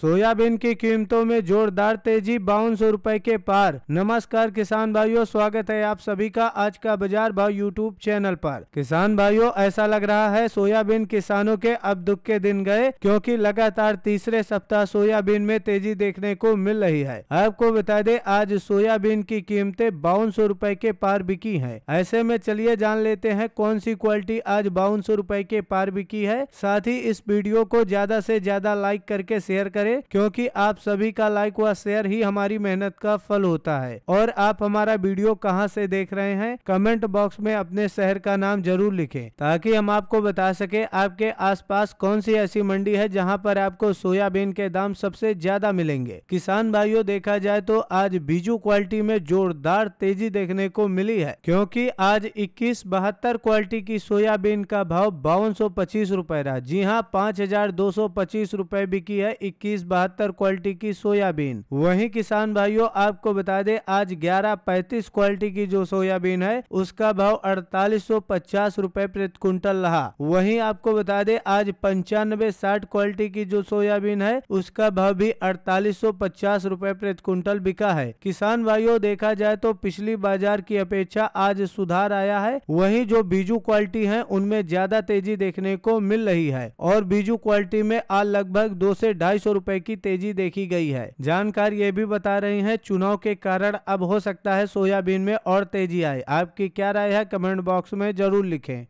soybean की कीमतों में जोरदार तेजी बावन सौ रुपए के पार नमस्कार किसान भाइयों स्वागत है आप सभी का आज का बाजार भाव यूट्यूब चैनल पर किसान भाइयों ऐसा लग रहा है सोयाबीन किसानों के अब दुख के दिन गए क्योंकि लगातार तीसरे सप्ताह सोयाबीन में तेजी देखने को मिल रही है आपको बता दे आज सोयाबीन की कीमतें बावन सौ रूपए के पार बिकी है ऐसे में चलिए जान लेते हैं कौन सी क्वालिटी आज बावन सौ रूपए के पार बिकी है साथ ही इस वीडियो को ज्यादा से ज्यादा लाइक करके शेयर करें करें क्योंकि आप सभी का लाइक व शेयर ही हमारी मेहनत का फल होता है और आप हमारा वीडियो कहाँ से देख रहे हैं कमेंट बॉक्स में अपने शहर का नाम जरूर लिखें ताकि हम आपको बता सके आपके आसपास कौन सी ऐसी मंडी है जहाँ पर आपको सोयाबीन के दाम सबसे ज्यादा मिलेंगे किसान भाइयों देखा जाए तो आज बीजू क्वालिटी में जोरदार तेजी देखने को मिली है क्योंकि आज इक्कीस बहत्तर क्वालिटी की सोयाबीन का भाव बावन सौ पच्चीस रूपए रहा जी हाँ पाँच हजार दो सौ पच्चीस रूपए बिकी है इक्कीस बत्तीस बहत्तर क्वालिटी की सोयाबीन वहीं किसान भाइयों आपको बता दें आज ग्यारह पैंतीस क्वालिटी की जो सोयाबीन है उसका भाव अड़तालीस सौ पचास रूपए प्रति क्विंटल रहा वहीं आपको बता दें आज पंचानबे साठ क्वालिटी की जो सोयाबीन है उसका भाव भी अड़तालीस सौ पचास रूपए प्रति क्विंटल बिका है किसान भाइयों देखा जाए तो पिछली बाजार की अपेक्षा आज सुधार आया है वहीं जो बीजू क्वालिटी है उनमें ज्यादा तेजी देखने को मिल रही है और बीजू क्वालिटी में आज लगभग दो से ढाई सौ रुपए की तेजी देखी गई है जानकार ये भी बता रही है चुनाव के कारण अब हो सकता है सोयाबीन में और तेजी आए आपकी क्या राय है कमेंट बॉक्स में जरूर लिखें